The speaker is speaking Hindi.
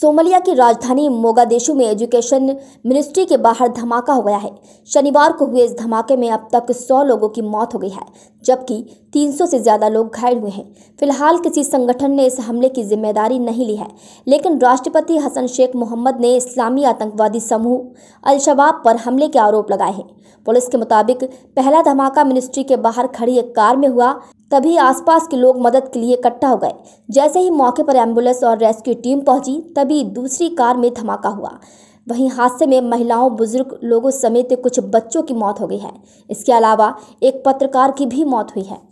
सोमलिया की राजधानी मोगादेशु में एजुकेशन मिनिस्ट्री के बाहर धमाका हो गया है शनिवार को हुए इस धमाके में अब तक 100 लोगों की मौत हो गई है जबकि 300 से ज्यादा लोग घायल हुए हैं फिलहाल किसी संगठन ने इस हमले की जिम्मेदारी नहीं ली है लेकिन राष्ट्रपति हसन शेख मोहम्मद ने इस्लामी आतंकवादी समूह अल शबाब पर हमले के आरोप लगाए हैं पुलिस के मुताबिक पहला धमाका मिनिस्ट्री के बाहर खड़ी एक कार में हुआ तभी आसपास के लोग मदद के लिए इकट्ठा हो गए जैसे ही मौके पर एम्बुलेंस और रेस्क्यू टीम पहुंची तब तभी दूसरी कार में धमाका हुआ वहीं हादसे में महिलाओं बुजुर्ग लोगों समेत कुछ बच्चों की मौत हो गई है इसके अलावा एक पत्रकार की भी मौत हुई है